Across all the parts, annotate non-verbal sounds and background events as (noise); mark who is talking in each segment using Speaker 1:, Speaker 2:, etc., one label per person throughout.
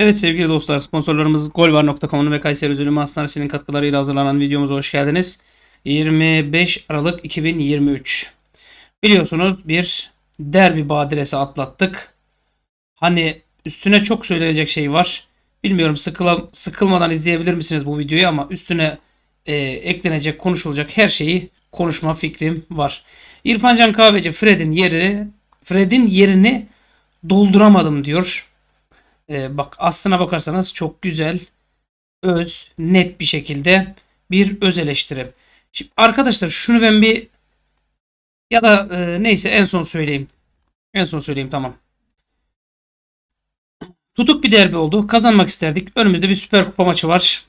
Speaker 1: Evet sevgili dostlar sponsorlarımız golvar.com'un ve Kayseri Üzülü Hastanesi'nin katkılarıyla hazırlanan videomuza hoş geldiniz. 25 Aralık 2023 Biliyorsunuz bir derbi badiresi atlattık. Hani üstüne çok söyleyecek şey var. Bilmiyorum sıkıla, sıkılmadan izleyebilir misiniz bu videoyu ama üstüne e, eklenecek konuşulacak her şeyi konuşma fikrim var. İrfancan Kahveci Fred'in yeri Fred'in yerini dolduramadım diyor. Ee, bak aslına bakarsanız çok güzel, öz, net bir şekilde bir öz eleştiri. Şimdi arkadaşlar şunu ben bir ya da e, neyse en son söyleyeyim. En son söyleyeyim tamam. Tutuk bir derbi oldu. Kazanmak isterdik. Önümüzde bir süper kupa maçı var.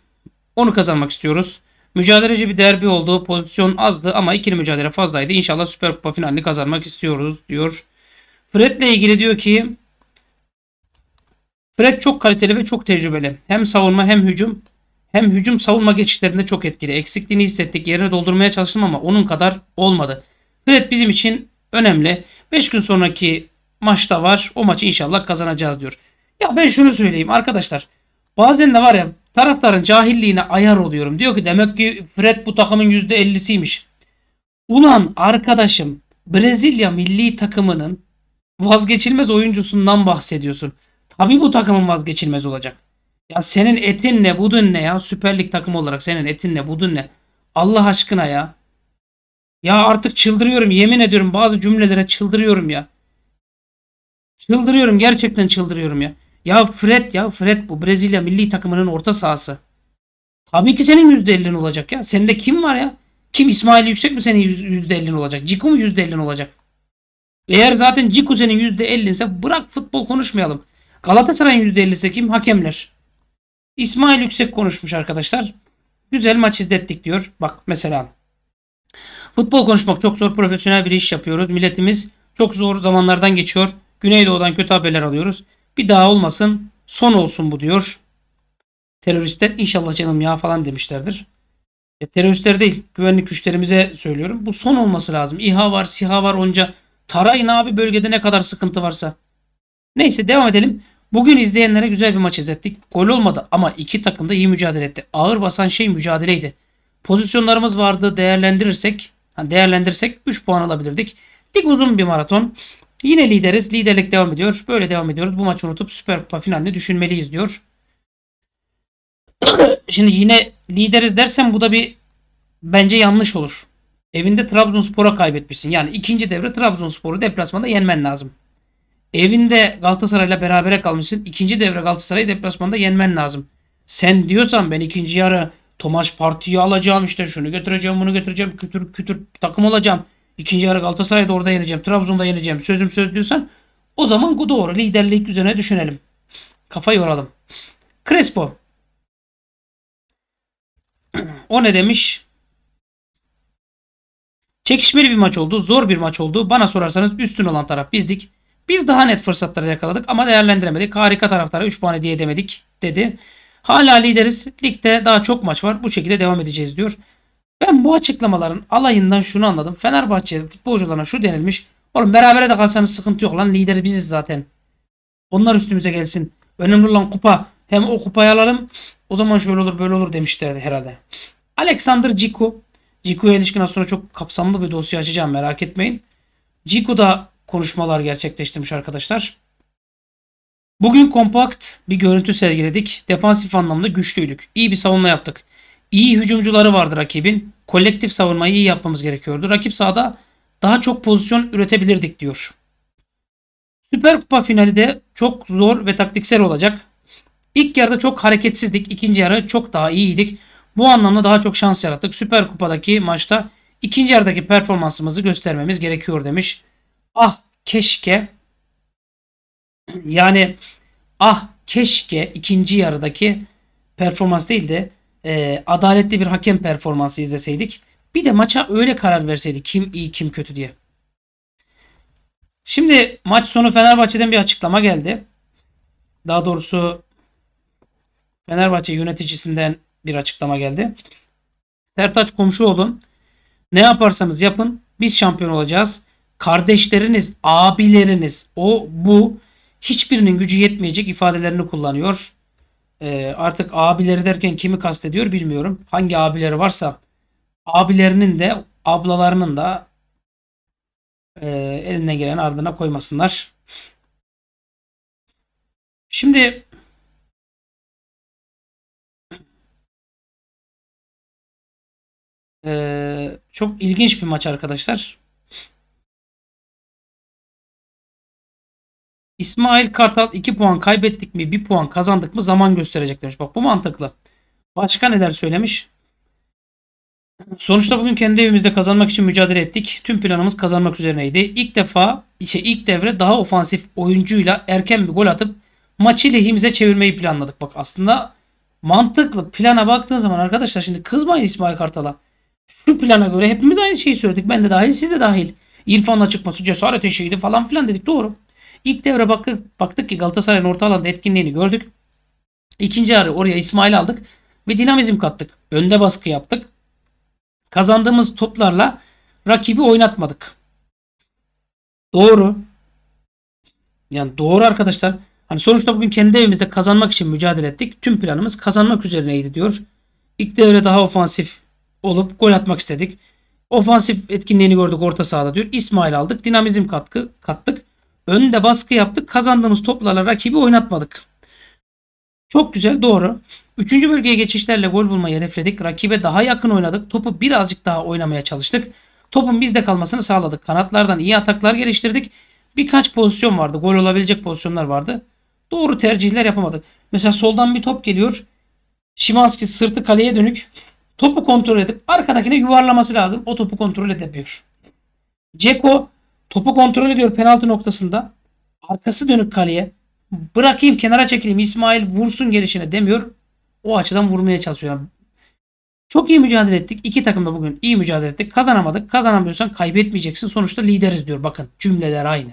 Speaker 1: Onu kazanmak istiyoruz. Mücadeleci bir derbi oldu. Pozisyon azdı ama ikili mücadele fazlaydı. İnşallah süper kupa finalini kazanmak istiyoruz diyor. Fred'le ilgili diyor ki Fred çok kaliteli ve çok tecrübeli. Hem savunma hem hücum hem hücum savunma geçişlerinde çok etkili. Eksikliğini hissettik. Yerine doldurmaya çalıştım ama onun kadar olmadı. Fred bizim için önemli. 5 gün sonraki maçta var. O maçı inşallah kazanacağız diyor. Ya ben şunu söyleyeyim arkadaşlar. Bazen de var ya taraftarın cahilliğine ayar oluyorum. Diyor ki demek ki Fred bu takımın %50'siymiş. Ulan arkadaşım Brezilya milli takımının vazgeçilmez oyuncusundan bahsediyorsun. Tabii bu takımın vazgeçilmez olacak. Ya senin etin ne budun ne ya? Süper Lig takımı olarak senin etin ne budun ne? Allah aşkına ya. Ya artık çıldırıyorum yemin ediyorum bazı cümlelere çıldırıyorum ya. Çıldırıyorum gerçekten çıldırıyorum ya. Ya Fred ya Fred bu Brezilya milli takımının orta sahası. Tabii ki senin %50'in olacak ya. Senin de kim var ya? Kim İsmail Yüksek mi senin %50'in olacak? Ciku mu %50'in olacak? Eğer zaten Ciku senin %50'inse bırak futbol konuşmayalım. Galatasaray'ın %50'si kim? Hakemler. İsmail Yüksek konuşmuş arkadaşlar. Güzel maç izlettik diyor. Bak mesela. Futbol konuşmak çok zor. Profesyonel bir iş yapıyoruz. Milletimiz çok zor zamanlardan geçiyor. Güneydoğu'dan kötü haberler alıyoruz. Bir daha olmasın. Son olsun bu diyor. Teröristler inşallah canım ya falan demişlerdir. E, teröristler değil. Güvenlik güçlerimize söylüyorum. Bu son olması lazım. İHA var, SİHA var onca. Tarayın abi bölgede ne kadar sıkıntı varsa. Neyse devam edelim. Bugün izleyenlere güzel bir maç izlettik. Gol olmadı ama iki takım da iyi mücadele etti. Ağır basan şey mücadeleydi. Pozisyonlarımız vardı değerlendirirsek değerlendirsek 3 puan alabilirdik. Lig uzun bir maraton. Yine lideriz. Liderlik devam ediyor. Böyle devam ediyoruz. Bu maçı unutup Süper Kupa finalini düşünmeliyiz diyor. (coughs) Şimdi yine lideriz dersem bu da bir bence yanlış olur. Evinde Trabzonspor'a kaybetmişsin. Yani ikinci devre Trabzonspor'u deplasmanda yenmen lazım. Evinde Galatasaray'la berabere kalmışsın. İkinci devre Galatasaray'ı deplasmanda yenmen lazım. Sen diyorsan ben ikinci yarı Tomaş Parti'yi alacağım işte şunu götüreceğim bunu götüreceğim kütür kütür takım olacağım. İkinci yarı Galatasaray'da orada yeneceğim. Trabzon'da yeneceğim. Sözüm söz diyorsan o zaman bu doğru. Liderlik üzerine düşünelim.
Speaker 2: Kafa yoralım. Crespo. (clears throat) o ne demiş? Çekişmeli bir maç oldu. Zor bir maç oldu.
Speaker 1: Bana sorarsanız üstün olan taraf bizdik. Biz daha net fırsatları yakaladık ama değerlendiremedik. Harika taraftara 3 puan hediye edemedik dedi. Hala lideriz. Ligde daha çok maç var. Bu şekilde devam edeceğiz diyor. Ben bu açıklamaların alayından şunu anladım. Fenerbahçe futbolcularına şu denilmiş. Oğlum berabere de kalsanız sıkıntı yok lan. Lideri biziz zaten. Onlar üstümüze gelsin. Önemli olan kupa. Hem o kupayı alalım. O zaman şöyle olur böyle olur demişlerdi herhalde. Alexander Ciku. Ciku'ya ilişkin az sonra çok kapsamlı bir dosya açacağım merak etmeyin. Ciku da konuşmalar gerçekleştirmiş arkadaşlar. Bugün kompakt bir görüntü sergiledik. Defansif anlamda güçlüydük. İyi bir savunma yaptık. İyi hücumcuları vardı rakibin. Kolektif savunmayı iyi yapmamız gerekiyordu. Rakip sahada daha çok pozisyon üretebilirdik diyor. Süper Kupa finali de çok zor ve taktiksel olacak. İlk yarıda çok hareketsizdik. ikinci yarı çok daha iyiydik. Bu anlamda daha çok şans yarattık. Süper Kupa'daki maçta ikinci yarıdaki performansımızı göstermemiz gerekiyor demiş ah keşke yani ah keşke ikinci yarıdaki performans değil de e, adaletli bir hakem performansı izleseydik. Bir de maça öyle karar verseydi kim iyi kim kötü diye. Şimdi maç sonu Fenerbahçe'den bir açıklama geldi. Daha doğrusu Fenerbahçe yöneticisinden bir açıklama geldi. Sertaç olun ne yaparsanız yapın biz şampiyon olacağız kardeşleriniz, abileriniz, o bu hiçbirinin gücü yetmeyecek ifadelerini kullanıyor. Ee, artık abileri derken kimi kastediyor bilmiyorum. Hangi abileri varsa abilerinin de ablalarının da
Speaker 2: e, eline gelen ardına koymasınlar. Şimdi e, çok ilginç bir maç arkadaşlar. İsmail Kartal 2 puan kaybettik mi 1 puan kazandık mı zaman gösterecek demiş. Bak bu mantıklı. Başka neler söylemiş?
Speaker 1: Sonuçta bugün kendi evimizde kazanmak için mücadele ettik. Tüm planımız kazanmak üzerineydi. İlk defa işte ilk devre daha ofansif oyuncuyla erken bir gol atıp maçı lehimize çevirmeyi planladık. Bak aslında mantıklı plana baktığın zaman arkadaşlar şimdi kızmayın İsmail Kartal'a. Şu plana göre hepimiz aynı şeyi söyledik. Ben de dahil siz de dahil. İrfan'la çıkması cesaret işiydi falan filan dedik doğru. İlk devre baktık, baktık ki Galatasaray'ın orta alanda etkinliğini gördük. İkinci yarı oraya İsmail aldık ve dinamizm kattık. Önde baskı yaptık. Kazandığımız toplarla rakibi oynatmadık. Doğru. Yani doğru arkadaşlar. Hani sonuçta bugün kendi evimizde kazanmak için mücadele ettik. Tüm planımız kazanmak üzerineydi diyor. İlk devre daha ofansif olup gol atmak istedik. Ofansif etkinliğini gördük orta sahada diyor. İsmail aldık. Dinamizm katkı kattık. Önde baskı yaptık. Kazandığımız toplarla rakibi oynatmadık. Çok güzel doğru. Üçüncü bölgeye geçişlerle gol bulmayı hedefledik. Rakibe daha yakın oynadık. Topu birazcık daha oynamaya çalıştık. Topun bizde kalmasını sağladık. Kanatlardan iyi ataklar geliştirdik. Birkaç pozisyon vardı. Gol olabilecek pozisyonlar vardı. Doğru tercihler yapamadık. Mesela soldan bir top geliyor. Şimanski sırtı kaleye dönük. Topu kontrol edip arkadakine yuvarlaması lazım. O topu kontrol edemiyor. Ceko Topu kontrol ediyor penaltı noktasında. Arkası dönük kaleye. Bırakayım kenara çekileyim İsmail vursun gelişine demiyor. O açıdan vurmaya çalışıyor. Çok iyi mücadele ettik. İki takım da bugün iyi mücadele ettik. Kazanamadık. Kazanamıyorsan kaybetmeyeceksin. Sonuçta lideriz diyor. Bakın cümleler aynı.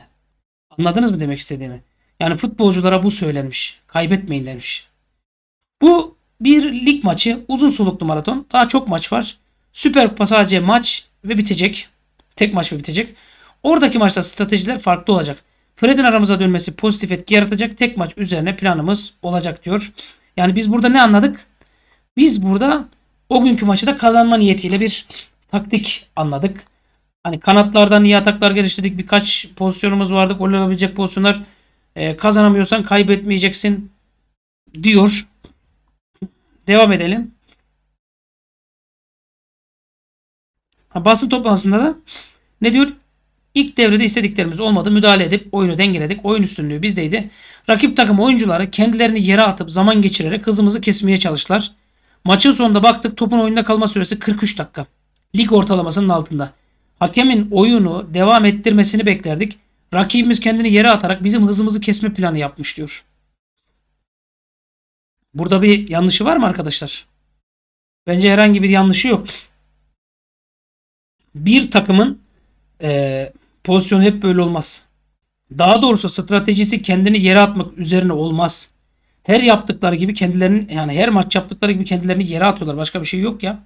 Speaker 1: Anladınız mı demek istediğimi? Yani futbolculara bu söylenmiş. Kaybetmeyin demiş. Bu bir lig maçı. Uzun soluklu maraton. Daha çok maç var. Süper Kupa sadece maç ve bitecek. Tek maç ve bitecek. Oradaki maçta stratejiler farklı olacak. Fred'in aramıza dönmesi pozitif etki yaratacak. Tek maç üzerine planımız olacak diyor. Yani biz burada ne anladık? Biz burada o günkü maçı da kazanma niyetiyle bir taktik anladık. Hani kanatlardan iyi ataklar geliştirdik. Birkaç pozisyonumuz vardı. Gol olabilecek pozisyonlar. Ee, kazanamıyorsan kaybetmeyeceksin
Speaker 2: diyor. Devam edelim. Ha, basın toplantısında da ne diyor? İlk
Speaker 1: devrede istediklerimiz olmadı. Müdahale edip oyunu dengeledik. Oyun üstünlüğü bizdeydi. Rakip takım oyuncuları kendilerini yere atıp zaman geçirerek hızımızı kesmeye çalıştılar. Maçın sonunda baktık topun oyunda kalma süresi 43 dakika. Lig ortalamasının altında. Hakemin oyunu devam ettirmesini beklerdik. Rakibimiz kendini yere atarak bizim hızımızı kesme planı yapmış diyor.
Speaker 2: Burada bir yanlışı var mı arkadaşlar? Bence herhangi bir yanlışı yok. Bir takımın e,
Speaker 1: Pozisyon hep böyle olmaz. Daha doğrusu stratejisi kendini yere atmak üzerine olmaz.
Speaker 2: Her yaptıkları gibi kendilerinin yani her maç yaptıkları gibi kendilerini yere atıyorlar. Başka bir şey yok ya.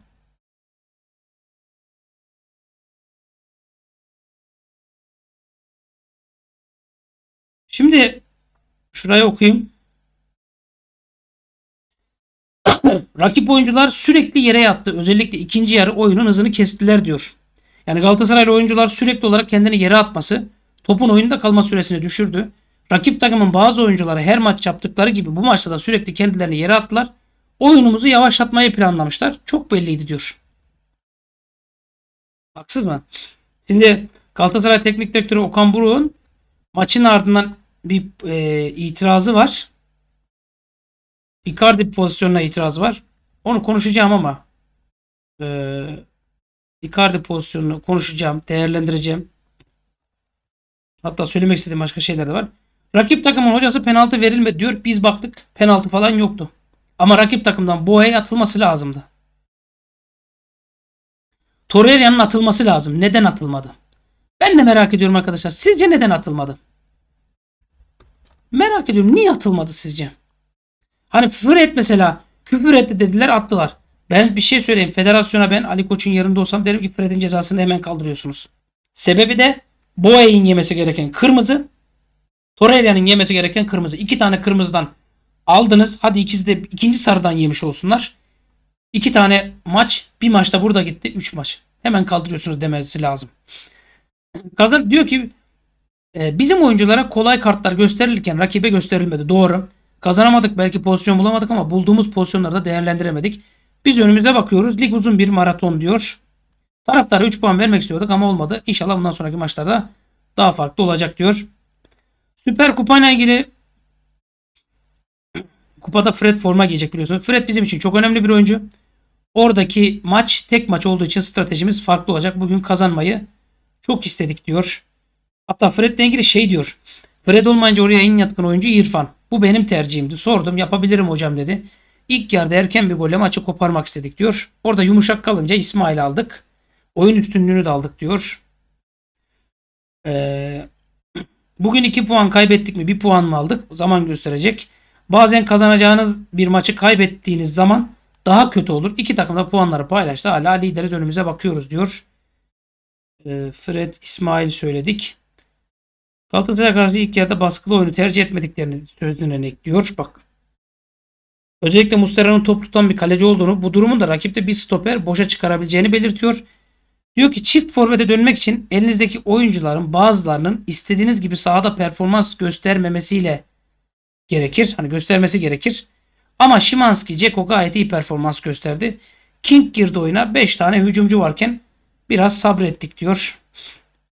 Speaker 2: Şimdi şuraya okuyayım. Rakip oyuncular sürekli yere yattı. Özellikle
Speaker 1: ikinci yarı oyunun hızını kestiler diyor. Yani Galatasaraylı oyuncular sürekli olarak kendini yere atması topun oyunda kalma süresini düşürdü. Rakip takımın bazı oyuncuları her maç yaptıkları gibi bu maçta da sürekli kendilerini yere attılar. Oyunumuzu yavaşlatmayı planlamışlar. Çok belliydi diyor. Haksız mı? Şimdi Galatasaray Teknik Direktörü Okan Buruk'un maçın ardından bir e, itirazı var. Icardi pozisyonuna itiraz var. Onu konuşacağım ama e, Icardi pozisyonunu konuşacağım, değerlendireceğim. Hatta söylemek istediğim başka şeyler de var. Rakip takımın hocası penaltı verilme diyor. Biz baktık penaltı falan yoktu. Ama rakip takımdan Boğa'ya atılması lazımdı. Torreira'nın atılması lazım. Neden atılmadı? Ben de merak ediyorum arkadaşlar. Sizce neden atılmadı? Merak ediyorum. Niye atılmadı sizce? Hani küfür et mesela. Küfür etti dediler attılar. Ben bir şey söyleyeyim. Federasyona ben Ali Koç'un yerinde olsam derim ki Fred'in cezasını hemen kaldırıyorsunuz. Sebebi de Boe'nin yemesi gereken kırmızı. Torreira'nın yemesi gereken kırmızı. İki tane kırmızıdan aldınız. Hadi ikisi de ikinci sarıdan yemiş olsunlar. İki tane maç. Bir maçta burada gitti. Üç maç. Hemen kaldırıyorsunuz demesi lazım. Kazan diyor ki e, bizim oyunculara kolay kartlar gösterilirken rakibe gösterilmedi. Doğru. Kazanamadık belki pozisyon bulamadık ama bulduğumuz pozisyonları da değerlendiremedik. Biz önümüzde bakıyoruz. Lig uzun bir maraton diyor. Taraftara 3 puan vermek istiyorduk ama olmadı. İnşallah bundan sonraki maçlarda daha farklı olacak diyor. Süper Kupa'yla ilgili kupada Fred forma giyecek biliyorsunuz. Fred bizim için çok önemli bir oyuncu. Oradaki maç tek maç olduğu için stratejimiz farklı olacak. Bugün kazanmayı çok istedik diyor. Hatta Fred ile ilgili şey diyor. Fred olmayınca oraya en yatkın oyuncu İrfan. Bu benim tercihimdi. Sordum yapabilirim hocam dedi. İlk yarıda erken bir golle maçı koparmak istedik diyor. Orada yumuşak kalınca İsmail aldık. Oyun üstünlüğünü de aldık diyor. Ee, (clears throat) bugün 2 puan kaybettik mi? 1 puan mı aldık? Zaman gösterecek. Bazen kazanacağınız bir maçı kaybettiğiniz zaman daha kötü olur. İki takım da puanları paylaştı. Hala lideriz önümüze bakıyoruz diyor. Ee, Fred, İsmail söyledik. Galatasaray'a karşı ilk yarıda baskılı oyunu tercih etmediklerini sözlerine ekliyor. Bak Özellikle Mustera'nın top tutan bir kaleci olduğunu, bu durumun da rakipte bir stoper boşa çıkarabileceğini belirtiyor. Diyor ki çift forvete dönmek için elinizdeki oyuncuların bazılarının istediğiniz gibi sahada performans göstermemesiyle gerekir. Hani göstermesi gerekir. Ama Şimanski, Ceko gayet iyi performans gösterdi. King girdi oyuna 5 tane hücumcu varken biraz sabrettik diyor.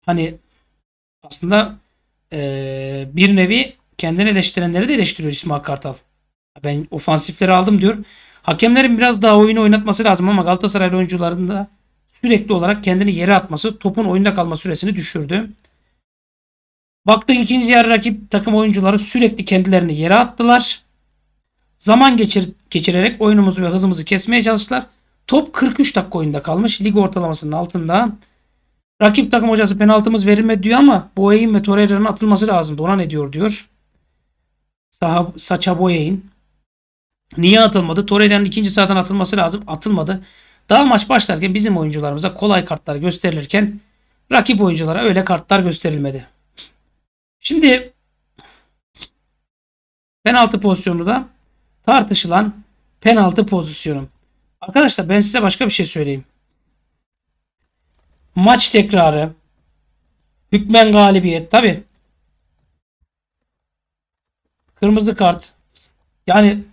Speaker 1: Hani aslında ee, bir nevi kendini eleştirenleri de eleştiriyor İsmail Kartal. Ben ofansifleri aldım diyor. Hakemlerin biraz daha oyunu oynatması lazım ama Galatasaray oyuncuların da sürekli olarak kendini yere atması topun oyunda kalma süresini düşürdü. Baktık ikinci yarı rakip takım oyuncuları sürekli kendilerini yere attılar. Zaman geçir, geçirerek oyunumuzu ve hızımızı kesmeye çalıştılar. Top 43 dakika oyunda kalmış. Lig ortalamasının altında. Rakip takım hocası penaltımız verilmedi diyor ama Boye'in ve Torreira'nın atılması lazım. Ona ne diyor diyor. Saha, saça Boye'in. Niye atılmadı? Torreira'nın ikinci sahadan atılması lazım. Atılmadı. Daha maç başlarken bizim oyuncularımıza kolay kartlar gösterilirken rakip oyunculara öyle kartlar gösterilmedi. Şimdi penaltı pozisyonu da tartışılan penaltı pozisyonu. Arkadaşlar ben size başka bir şey söyleyeyim. Maç tekrarı hükmen galibiyet tabi. Kırmızı kart. Yani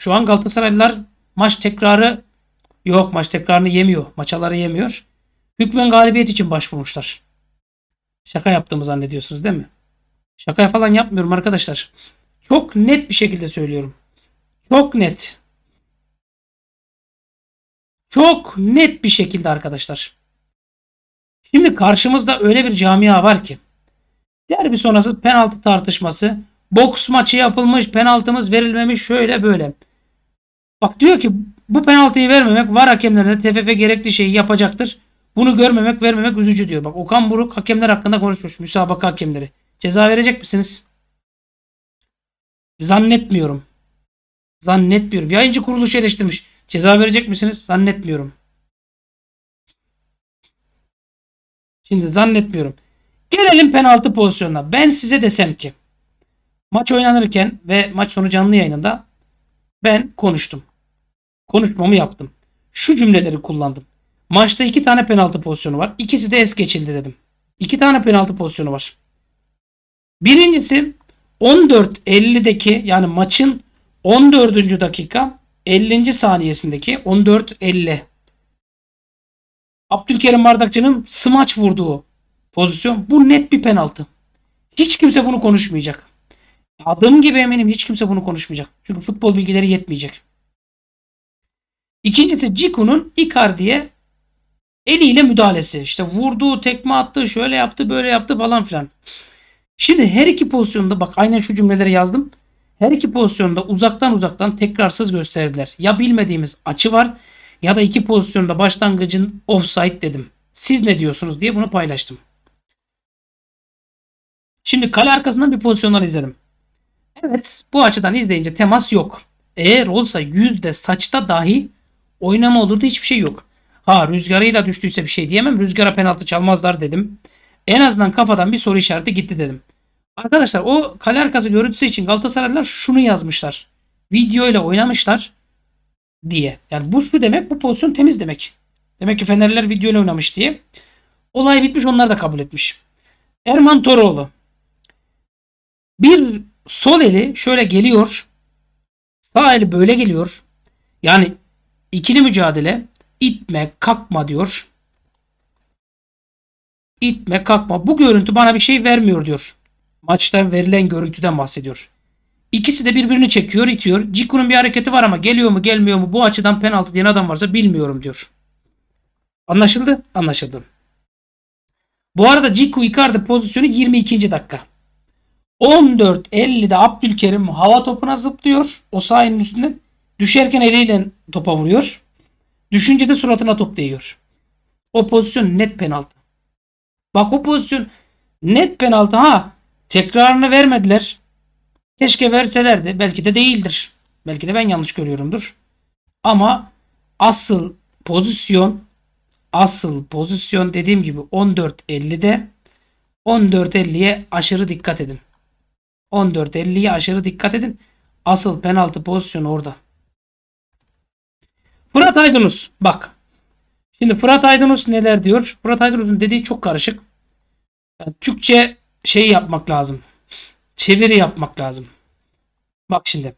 Speaker 1: şu an Galatasaraylılar maç tekrarı yok maç tekrarını yemiyor. Maçaları yemiyor. Hükmen galibiyet için başvurmuşlar. Şaka yaptığımı zannediyorsunuz değil mi? Şaka falan yapmıyorum arkadaşlar. Çok net bir şekilde söylüyorum.
Speaker 2: Çok net. Çok net bir şekilde arkadaşlar. Şimdi karşımızda öyle bir camia var ki.
Speaker 1: Derbi sonrası penaltı tartışması. Boks maçı yapılmış penaltımız verilmemiş şöyle böyle. Bak diyor ki bu penaltıyı vermemek var hakemlerine TFF gerekli şeyi yapacaktır. Bunu görmemek vermemek üzücü diyor. Bak Okan Buruk hakemler hakkında konuşmuş. Müsabaka hakemleri. Ceza verecek misiniz? Zannetmiyorum. Zannetmiyorum. Yayıncı kuruluşu eleştirmiş. Ceza verecek misiniz? Zannetmiyorum. Şimdi zannetmiyorum. Gelelim penaltı pozisyonuna. Ben size desem ki maç oynanırken ve maç sonu canlı yayınında ben konuştum konuşmamı yaptım. Şu cümleleri kullandım. Maçta iki tane penaltı pozisyonu var. İkisi de es geçildi dedim. İki tane penaltı pozisyonu var. Birincisi 14.50'deki yani maçın 14. dakika 50. saniyesindeki 14.50 Abdülkerim Bardakçı'nın smaç vurduğu pozisyon. Bu net bir penaltı. Hiç kimse bunu konuşmayacak. Adım gibi eminim hiç kimse bunu konuşmayacak. Çünkü futbol bilgileri yetmeyecek. İkincisi Ciku'nun Icardi'ye eliyle müdahalesi. İşte vurdu, tekme attı, şöyle yaptı, böyle yaptı falan filan. Şimdi her iki pozisyonda bak aynen şu cümleleri yazdım. Her iki pozisyonda uzaktan uzaktan tekrarsız gösterdiler. Ya bilmediğimiz açı var ya da iki pozisyonda başlangıcın offside dedim. Siz ne diyorsunuz diye bunu paylaştım. Şimdi kale arkasından bir pozisyonlar izledim. Evet bu açıdan izleyince temas yok. Eğer olsa yüzde saçta dahi Oynama olurdu hiçbir şey yok. Ha rüzgarıyla düştüyse bir şey diyemem. Rüzgara penaltı çalmazlar dedim. En azından kafadan bir soru işareti gitti dedim. Arkadaşlar o kale arkası görüntüsü için Galatasaraylılar şunu yazmışlar. Video ile oynamışlar diye. Yani bu şu demek bu pozisyon temiz demek. Demek ki Fenerliler video ile oynamış diye. Olay bitmiş onlar da kabul etmiş. Erman Toroğlu. Bir sol eli şöyle geliyor. Sağ eli böyle geliyor. Yani İkili mücadele itme kalkma diyor. İtme kalkma. Bu görüntü bana bir şey vermiyor diyor. Maçtan verilen görüntüden bahsediyor. İkisi de birbirini çekiyor itiyor. Ciku'nun bir hareketi var ama geliyor mu gelmiyor mu bu açıdan penaltı diyen adam varsa bilmiyorum diyor. Anlaşıldı? Anlaşıldı. Bu arada Ciku Icardi pozisyonu 22. dakika. 14.50'de Abdülkerim hava topuna zıplıyor. O sahanın üstünden Düşerken eliyle topa vuruyor. Düşünce de suratına top değiyor. O pozisyon net penaltı. Bak o pozisyon net penaltı ha. Tekrarını vermediler. Keşke verselerdi. Belki de değildir. Belki de ben yanlış görüyorumdur. Ama asıl pozisyon asıl pozisyon dediğim gibi 14.50'de 14.50'ye aşırı dikkat edin. 14.50'ye aşırı dikkat edin. Asıl penaltı pozisyonu orada. Fırat Aydınus bak. Şimdi Fırat Aydınus neler diyor? Fırat Aydınus'un dediği çok karışık. Yani Türkçe şey yapmak lazım. Çeviri yapmak lazım. Bak şimdi.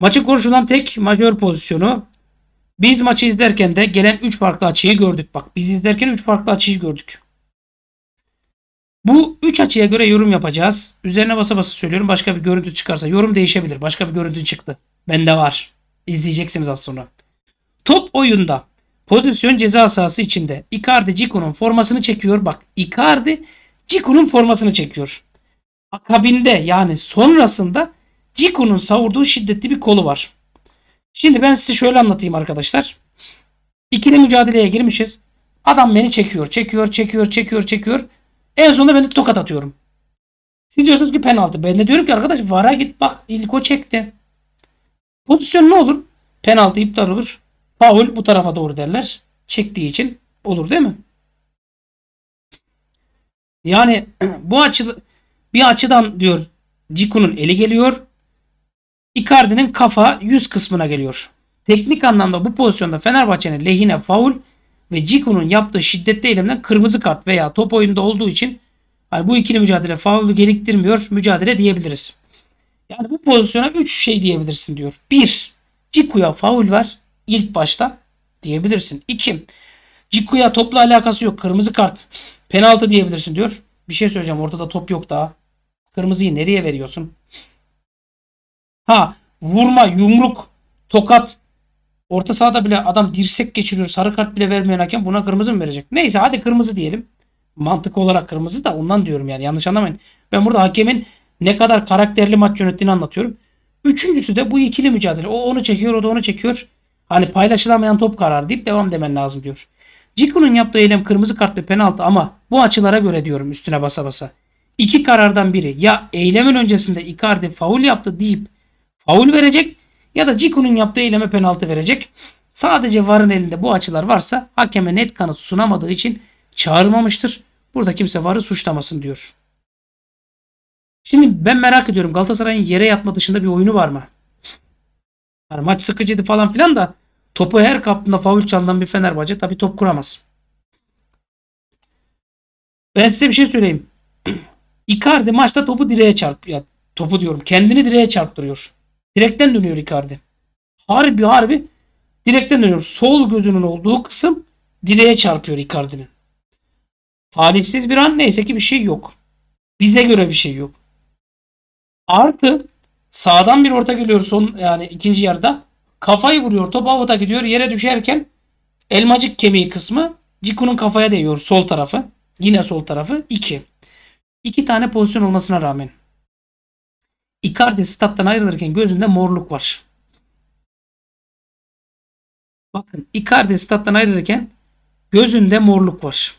Speaker 1: Maçın konuşulan tek majör pozisyonu. Biz maçı izlerken de gelen 3 farklı açıyı gördük. Bak biz izlerken 3 farklı açıyı gördük. Bu 3 açıya göre yorum yapacağız. Üzerine basa basa söylüyorum. Başka bir görüntü çıkarsa yorum değişebilir. Başka bir görüntü çıktı. Bende var. İzleyeceksiniz az sonra. Top oyunda pozisyon ceza sahası içinde. Icardi Ciku'nun formasını çekiyor. Bak Icardi Ciku'nun formasını çekiyor. Akabinde yani sonrasında Ciku'nun savurduğu şiddetli bir kolu var. Şimdi ben size şöyle anlatayım arkadaşlar. İkili mücadeleye girmişiz. Adam beni çekiyor, çekiyor, çekiyor, çekiyor, çekiyor. En sonunda ben de tokat atıyorum. Siz diyorsunuz ki penaltı. Ben de diyorum ki arkadaş VAR'a git bak ilk o çekti. Pozisyon ne olur? Penaltı iptal olur. Paul bu tarafa doğru derler. Çektiği için olur değil mi? Yani (clears throat) bu açı bir açıdan diyor Ciku'nun eli geliyor. Icardi'nin kafa yüz kısmına geliyor. Teknik anlamda bu pozisyonda Fenerbahçe'nin lehine faul ve Ciku'nun yaptığı şiddetli eylemden kırmızı kart veya top oyunda olduğu için yani bu ikili mücadele Faul'u gerektirmiyor mücadele diyebiliriz. Yani bu pozisyona 3 şey diyebilirsin diyor. 1. Ciku'ya faul var ilk başta diyebilirsin. 2. Cikuya topla alakası yok. Kırmızı kart. Penaltı diyebilirsin diyor. Bir şey söyleyeceğim. Ortada top yok daha. Kırmızıyı nereye veriyorsun? Ha vurma, yumruk, tokat. Orta sahada bile adam dirsek geçiriyor. Sarı kart bile vermeyen hakem buna kırmızı mı verecek? Neyse hadi kırmızı diyelim. Mantık olarak kırmızı da ondan diyorum yani. Yanlış anlamayın. Ben burada hakemin ne kadar karakterli maç yönettiğini anlatıyorum. Üçüncüsü de bu ikili mücadele. O onu çekiyor, o da onu çekiyor. Hani paylaşılamayan top karar deyip devam demen lazım diyor. Ciku'nun yaptığı eylem kırmızı kart ve penaltı ama bu açılara göre diyorum üstüne basa basa. İki karardan biri ya eylemin öncesinde Icardi faul yaptı deyip faul verecek ya da Ciku'nun yaptığı eyleme penaltı verecek. Sadece VAR'ın elinde bu açılar varsa hakeme net kanıt sunamadığı için çağırmamıştır. Burada kimse VAR'ı suçlamasın diyor. Şimdi ben merak ediyorum Galatasaray'ın yere yatma dışında bir oyunu var mı? Yani maç sıkıcıydı falan filan da topu her kaptığında faul çalınan bir Fenerbahçe tabii top kuramaz. Ben size bir şey söyleyeyim. (clears throat) Icardi maçta topu direğe çarp ya topu diyorum. Kendini direğe çarptırıyor. Direkten dönüyor Icardi. Harbi harbi direkten dönüyor. Sol gözünün olduğu kısım direğe çarpıyor Icardi'nin. Talihsiz bir an neyse ki bir şey yok. Bize göre bir şey yok. Artı Sağdan bir orta geliyor son yani ikinci yarıda. Kafayı vuruyor. Top avuta gidiyor. Yere düşerken elmacık kemiği kısmı Ciku'nun kafaya değiyor. Sol tarafı. Yine sol tarafı. 2.
Speaker 2: 2 tane pozisyon olmasına rağmen. Icardi stat'tan ayrılırken gözünde morluk var. Bakın Icardi stat'tan ayrılırken
Speaker 1: gözünde morluk var.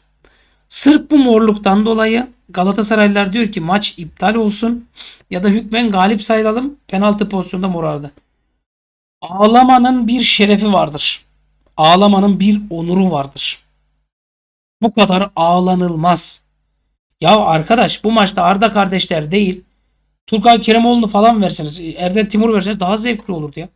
Speaker 1: Sırf bu morluktan dolayı Galatasaraylılar diyor ki maç iptal olsun ya da hükmen galip sayılalım penaltı pozisyonda morardı. Ağlamanın bir şerefi vardır. Ağlamanın bir onuru vardır. Bu kadar ağlanılmaz. Ya arkadaş bu maçta Arda kardeşler değil. Turkay Keremoğlu'nu falan verseniz. Erden Timur verseniz daha zevkli olurdu ya.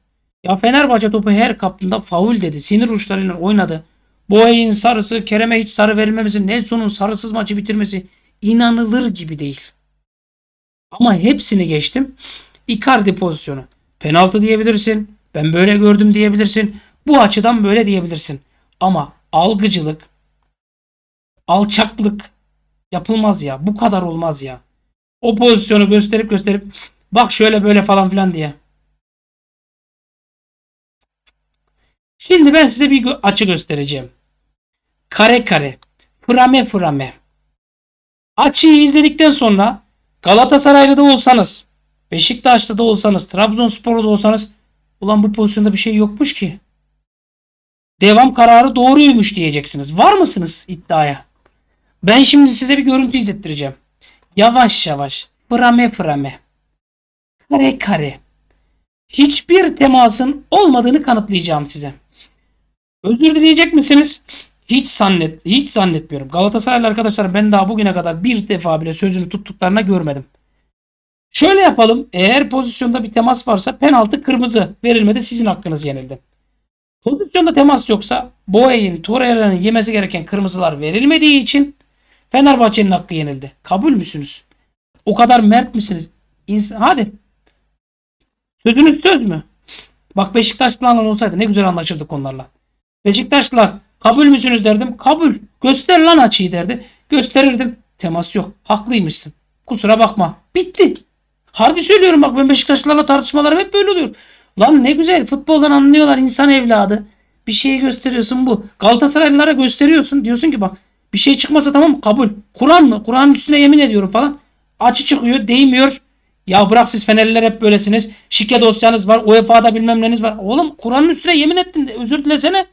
Speaker 1: Ya Fenerbahçe topu her kaptığında faul dedi. Sinir uçlarıyla oynadı. Boy'in sarısı, Kerem'e hiç sarı verilmemesi, Nelson'un sarısız maçı bitirmesi inanılır gibi değil. Ama hepsini geçtim. Icardi pozisyonu. Penaltı diyebilirsin. Ben böyle gördüm diyebilirsin. Bu açıdan böyle diyebilirsin. Ama algıcılık, alçaklık yapılmaz ya. Bu kadar olmaz ya. O pozisyonu gösterip gösterip bak şöyle böyle falan filan diye.
Speaker 2: Şimdi ben size bir açı göstereceğim. Kare kare. Frame frame. Açı'yı izledikten
Speaker 1: sonra Galatasaray'da da olsanız, Beşiktaş'ta da olsanız, Trabzonspor'da da olsanız ulan bu pozisyonda bir şey yokmuş ki. Devam kararı doğruymuş diyeceksiniz. Var mısınız iddiaya? Ben şimdi size bir görüntü izlettireceğim. Yavaş yavaş, frame frame, kare kare. Hiçbir temasın olmadığını kanıtlayacağım size. Özür dileyecek misiniz? Hiç zannet hiç zannetmiyorum. Galatasaraylı arkadaşlar ben daha bugüne kadar bir defa bile sözünü tuttuklarına görmedim. Şöyle yapalım. Eğer pozisyonda bir temas varsa penaltı kırmızı verilmedi sizin hakkınız yenildi. Pozisyonda temas yoksa Boye'nin, Torreira'nın yemesi gereken kırmızılar verilmediği için Fenerbahçe'nin hakkı yenildi. Kabul müsünüz? O kadar mert misiniz? İnsan, hadi. Sözünüz söz mü? Bak Beşiktaşlılarla olsaydı ne güzel anlaşırdık onlarla. Beşiktaşlılar Kabul müsünüz derdim. Kabul. Göster lan açıyı derdi. Gösterirdim. Temas yok. Haklıymışsın. Kusura bakma. Bitti. Harbi söylüyorum bak ben Beşiktaşlılarla tartışmalarım hep böyle oluyor. Lan ne güzel futboldan anlıyorlar insan evladı. Bir şeyi gösteriyorsun bu. Galatasaraylılara gösteriyorsun. Diyorsun ki bak bir şey çıkmasa tamam kabul. Kur'an mı? Kur'an'ın üstüne yemin ediyorum falan. Açı çıkıyor değmiyor. Ya bırak siz Fenerliler hep böylesiniz. Şike dosyanız var. UEFA'da bilmem neniz var. Oğlum Kur'an'ın üstüne yemin ettin. Özür dilesene.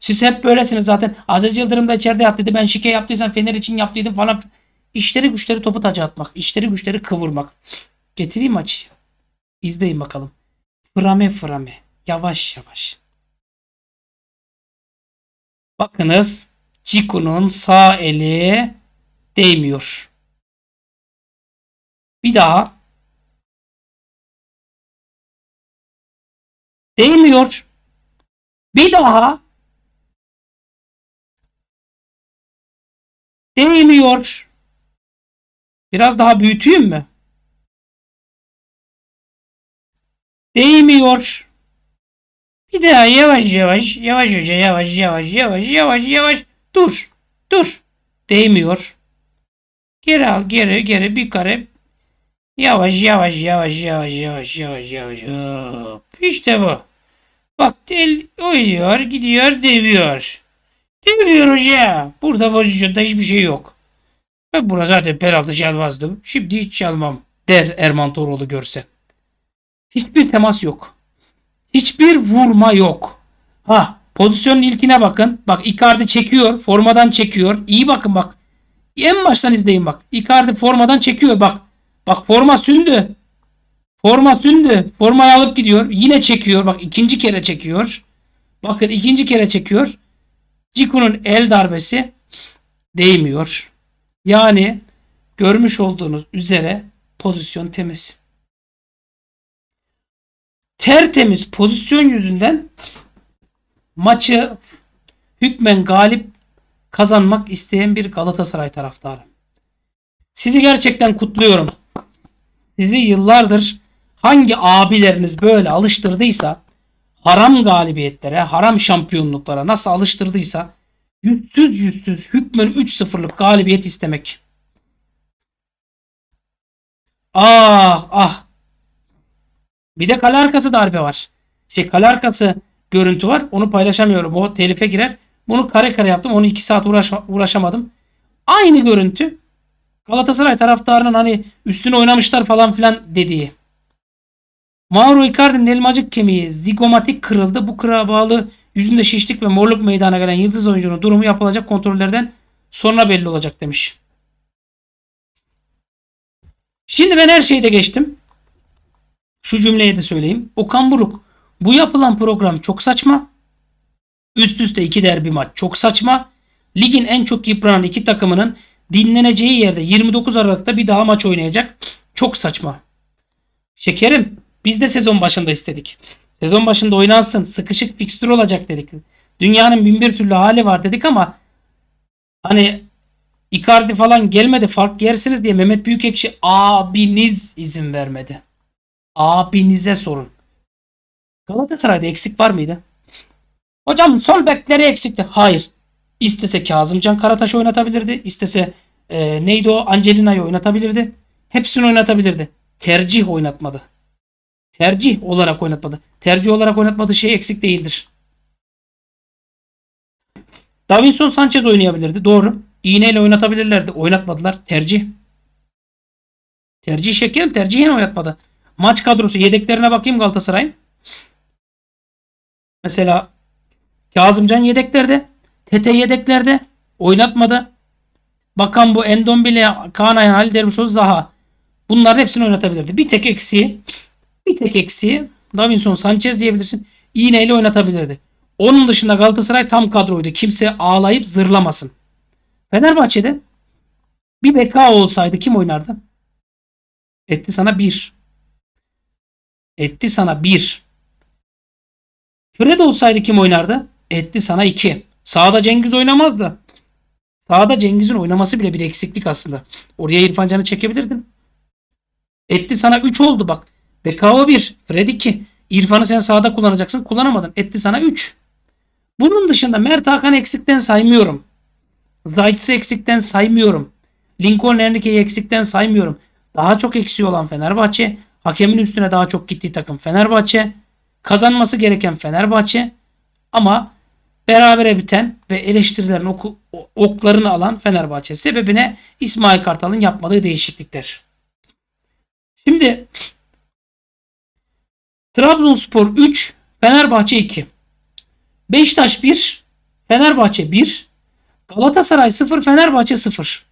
Speaker 1: Siz hep böylesiniz zaten. Aziz Yıldırım da içeride yat dedi. Ben şike yaptıysam Fener için yaptıydım falan. İşleri güçleri topu taca atmak. İşleri güçleri kıvırmak. Getireyim maçı. İzleyin bakalım. Frame frame. Yavaş yavaş.
Speaker 2: Bakınız. Ciku'nun sağ eli değmiyor. Bir daha. Değmiyor. Bir daha Değmiyor. Biraz daha büyüteyim mi? Değmiyor. Bir daha yavaş yavaş yavaş hoca yavaş yavaş yavaş yavaş
Speaker 1: yavaş dur dur değmiyor. Geri al geri geri bir kare yavaş yavaş yavaş yavaş yavaş yavaş yavaş hop işte bu. Bak el oynuyor gidiyor deviyor. Çeviriyor hoca. Burada pozisyonda hiçbir şey yok. Ben buna zaten penaltı çalmazdım. Şimdi hiç çalmam der Erman Toroğlu görse. Hiçbir temas yok. Hiçbir vurma yok. Ha pozisyonun ilkine bakın. Bak Icardi çekiyor. Formadan çekiyor. İyi bakın bak. En baştan izleyin bak. Icardi formadan çekiyor bak. Bak forma sündü. Forma sündü. Formayı alıp gidiyor. Yine çekiyor. Bak ikinci kere çekiyor. Bakın ikinci kere çekiyor. Ciku'nun el darbesi değmiyor. Yani görmüş olduğunuz üzere pozisyon temiz. Tertemiz pozisyon yüzünden maçı hükmen galip kazanmak isteyen bir Galatasaray taraftarı. Sizi gerçekten kutluyorum. Sizi yıllardır hangi abileriniz böyle alıştırdıysa haram galibiyetlere, haram şampiyonluklara nasıl alıştırdıysa yüzsüz yüzsüz hükmen 3-0'lık galibiyet istemek. Ah ah. Bir de kale arkası darbe var. Şey kale arkası görüntü var. Onu paylaşamıyorum. O telife girer. Bunu kare kare yaptım. Onu 2 saat uğraş uğraşamadım. Aynı görüntü Galatasaray taraftarının hani üstüne oynamışlar falan filan dediği. Mauro Icardi'nin elmacık kemiği zigomatik kırıldı. Bu kırığa bağlı yüzünde şişlik ve morluk meydana gelen yıldız oyuncunun durumu yapılacak kontrollerden sonra belli olacak demiş. Şimdi ben her şeyde geçtim. Şu cümleyi de söyleyeyim. Okan Buruk. Bu yapılan program çok saçma. Üst üste iki derbi maç çok saçma. Ligin en çok yıpranan iki takımının dinleneceği yerde 29 Aralık'ta bir daha maç oynayacak. Çok saçma. Şekerim biz de sezon başında istedik. Sezon başında oynansın. Sıkışık fikstür olacak dedik. Dünyanın bin bir türlü hali var dedik ama hani Icardi falan gelmedi fark yersiniz diye Mehmet Büyükekşi abiniz izin vermedi. Abinize sorun. Galatasaray'da eksik var mıydı? Hocam sol bekleri eksikti. Hayır. İstese Kazımcan Karataş oynatabilirdi. İstese e, neydi o Angelina'yı oynatabilirdi. Hepsini oynatabilirdi. Tercih oynatmadı. Tercih olarak oynatmadı. Tercih olarak oynatmadığı şey eksik değildir. Davinson Sanchez oynayabilirdi. Doğru. İğneyle oynatabilirlerdi. Oynatmadılar. Tercih. Tercih şekerim. Tercihini oynatmadı. Maç kadrosu. Yedeklerine bakayım Galatasaray. Mesela Kazımcan yedeklerde. Tete yedeklerde. Oynatmadı. Bakan bu Endon bile Kaan Ayhan, Ali Dervişoğlu, Zaha. Bunların hepsini oynatabilirdi. Bir tek eksiği bir tek eksiği Davinson Sanchez diyebilirsin. İğneyle oynatabilirdi. Onun dışında Galatasaray tam kadroydu. Kimse ağlayıp zırlamasın. Fenerbahçe'de bir BK olsaydı kim oynardı?
Speaker 2: Etti sana bir. Etti sana bir. Fred olsaydı kim oynardı? Etti sana iki. Sağda Cengiz
Speaker 1: oynamazdı. Sağda Cengiz'in oynaması bile bir eksiklik aslında. Oraya İrfan Can'ı çekebilirdin. Etti sana 3 oldu bak. Bekao 1. Fred 2. İrfan'ı sen sağda kullanacaksın. Kullanamadın. Etti sana 3. Bunun dışında Mert Hakan eksikten saymıyorum. Zayt'sı eksikten saymıyorum. Lincoln Enrique'yi eksikten saymıyorum. Daha çok eksiği olan Fenerbahçe. Hakemin üstüne daha çok gittiği takım Fenerbahçe. Kazanması gereken Fenerbahçe. Ama berabere biten ve eleştirilerin oku, oklarını alan Fenerbahçe sebebine İsmail Kartal'ın yapmadığı değişiklikler. Şimdi Trabzonspor 3, Fenerbahçe 2. Beşiktaş 1, Fenerbahçe 1,
Speaker 2: Galatasaray 0, Fenerbahçe 0.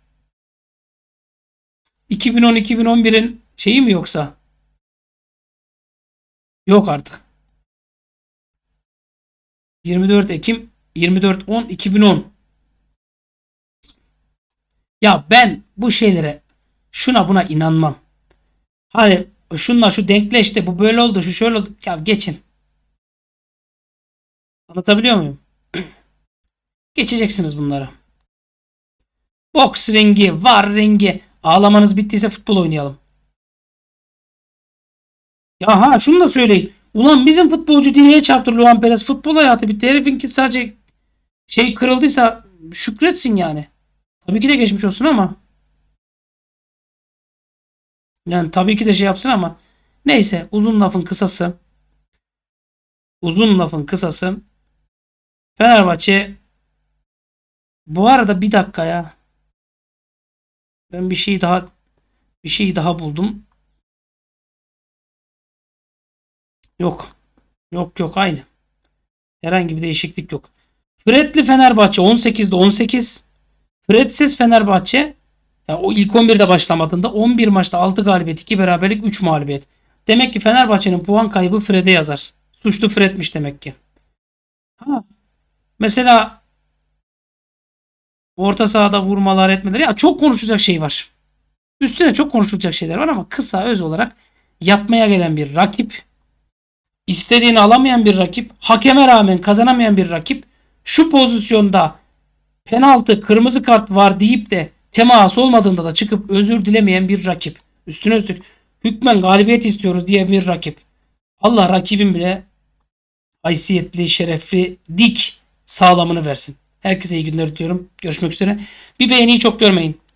Speaker 2: 2010-2011'in şeyi mi yoksa? Yok artık. 24 Ekim 24 10 2010. Ya ben bu şeylere şuna
Speaker 1: buna inanmam. Hani şunla şu denkleşti. Bu böyle oldu. Şu şöyle oldu. Ya geçin.
Speaker 2: Anlatabiliyor muyum? (clears throat) Geçeceksiniz bunları. Box ringi, var ringi. Ağlamanız bittiyse futbol oynayalım. Ya ha şunu da söyleyeyim. Ulan
Speaker 1: bizim futbolcu direğe çarptı Luan Perez. Futbol hayatı bitti. Herifinki sadece şey kırıldıysa şükretsin yani. Tabii ki de geçmiş olsun ama. Yani tabii ki de şey yapsın ama neyse uzun lafın kısası
Speaker 2: uzun lafın kısası Fenerbahçe bu arada bir dakika ya ben bir şey daha bir şey daha buldum. Yok. Yok yok aynı. Herhangi bir değişiklik yok. Fred'li Fenerbahçe
Speaker 1: 18'de 18. Fred'siz Fenerbahçe yani o ilk 11'de başlamadığında 11 maçta 6 galibiyet, 2 beraberlik, 3 mağlubiyet. Demek ki Fenerbahçe'nin puan kaybı Fred'e yazar. Suçlu Fred'miş demek ki. Ha. Mesela orta sahada vurmalar etmeleri ya çok konuşulacak şey var. Üstüne çok konuşulacak şeyler var ama kısa öz olarak yatmaya gelen bir rakip, istediğini alamayan bir rakip, hakeme rağmen kazanamayan bir rakip şu pozisyonda penaltı, kırmızı kart var deyip de Temas olmadığında da çıkıp özür dilemeyen bir rakip. Üstüne üstlük hükmen galibiyet istiyoruz diye bir rakip. Allah rakibin bile haysiyetli, şerefli, dik sağlamını versin. Herkese iyi günler diliyorum. Görüşmek üzere. Bir beğeniyi çok görmeyin.